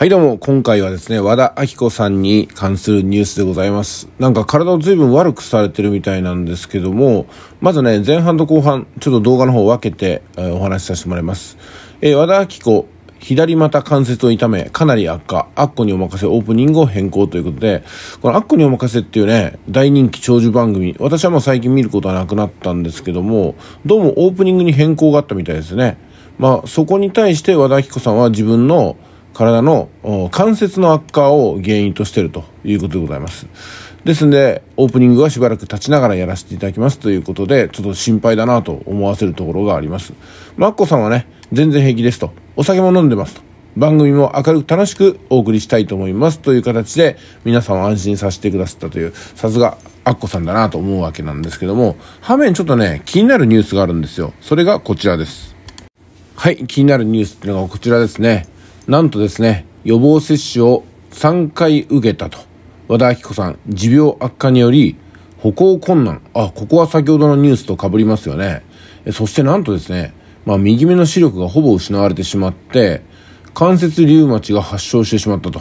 はいどうも、今回はですね、和田明子さんに関するニュースでございます。なんか体を随分悪くされてるみたいなんですけども、まずね、前半と後半、ちょっと動画の方を分けて、えー、お話しさせてもらいます。えー、和田明子、左股関節を痛め、かなり悪化、アッコにお任せオープニングを変更ということで、このアッコにお任せっていうね、大人気長寿番組、私はもう最近見ることはなくなったんですけども、どうもオープニングに変更があったみたいですね。まあ、そこに対して和田明子さんは自分の体の関節の悪化を原因としているということでございます。ですんで、オープニングはしばらく立ちながらやらせていただきますということで、ちょっと心配だなと思わせるところがあります。マッコさんはね、全然平気ですと。お酒も飲んでますと。番組も明るく楽しくお送りしたいと思いますという形で、皆さんを安心させてくださったという、さすがアッコさんだなと思うわけなんですけども、反面ちょっとね、気になるニュースがあるんですよ。それがこちらです。はい、気になるニュースっていうのがこちらですね。なんとですね、予防接種を3回受けたと。和田明子さん、持病悪化により、歩行困難。あ、ここは先ほどのニュースと被りますよね。そしてなんとですね、まあ、右目の視力がほぼ失われてしまって、関節リウマチが発症してしまったと。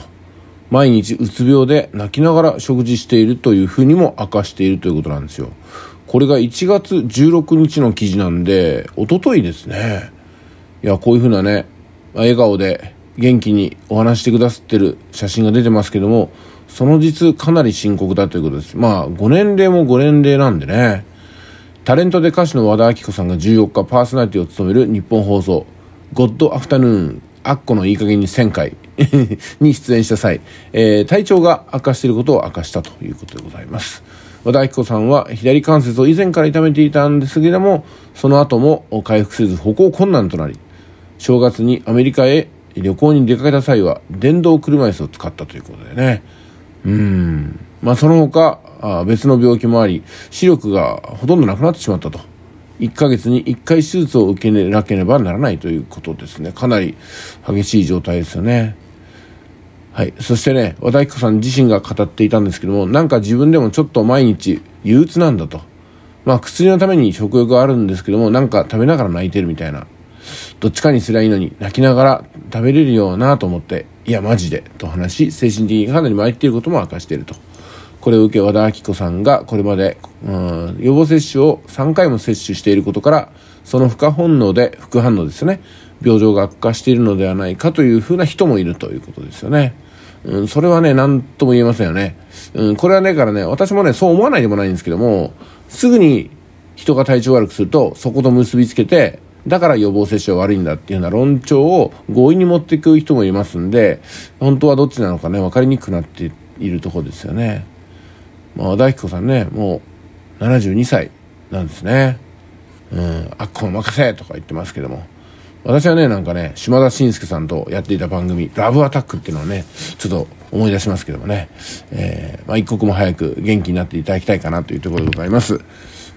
毎日うつ病で泣きながら食事しているというふうにも明かしているということなんですよ。これが1月16日の記事なんで、おとといですね。いや、こういうふうなね、笑顔で元気にお話してくださってる写真が出てますけども、その実かなり深刻だということです。まあ、ご年齢もご年齢なんでね。タレントで歌手の和田アキ子さんが14日パーソナリティを務める日本放送、ゴッドアフタヌーン、アッコのいい加減に1000回 に出演した際、えー、体調が悪化していることを明かしたということでございます。和田アキ子さんは左関節を以前から痛めていたんですけれども、その後も回復せず歩行困難となり、正月にアメリカへ旅行に出かけた際は電動車椅子を使ったということでね。うん。まあその他、あ別の病気もあり、視力がほとんどなくなってしまったと。1ヶ月に1回手術を受けなければならないということですね。かなり激しい状態ですよね。はい。そしてね、和田彦さん自身が語っていたんですけども、なんか自分でもちょっと毎日憂鬱なんだと。まあ薬のために食欲があるんですけども、なんか食べながら泣いてるみたいなどっちかにすりゃいいのに泣きながら食べれるようなと思って、いやマジでと話し、精神的にかなり参っていることも明かしていると。これを受け和田明子さんがこれまで、うん、予防接種を3回も接種していることから、その不可本能で、副反応ですね、病状が悪化しているのではないかというふうな人もいるということですよね。うん、それはね、何とも言えませんよね。うん、これはね、からね、私もね、そう思わないでもないんですけども、すぐに人が体調悪くすると、そこと結びつけて、だから予防接種は悪いんだっていうような論調を強引に持っていく人もいますんで、本当はどっちなのかね、分かりにくくなっているとこですよね。まあ、大彦さんね、もう72歳なんですね。うん、あっこ任せとか言ってますけども。私はね、なんかね、島田紳介さんとやっていた番組、ラブアタックっていうのをね、ちょっと思い出しますけどもね、えー、まあ、一刻も早く元気になっていただきたいかなというところでございます。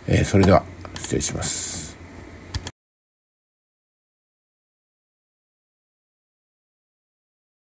えー、それでは、失礼します。